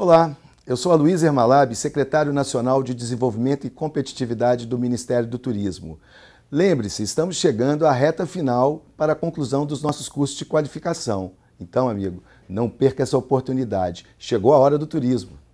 Olá, eu sou Aloysio Ermalab, secretário nacional de Desenvolvimento e Competitividade do Ministério do Turismo. Lembre-se, estamos chegando à reta final para a conclusão dos nossos cursos de qualificação. Então, amigo, não perca essa oportunidade. Chegou a hora do turismo.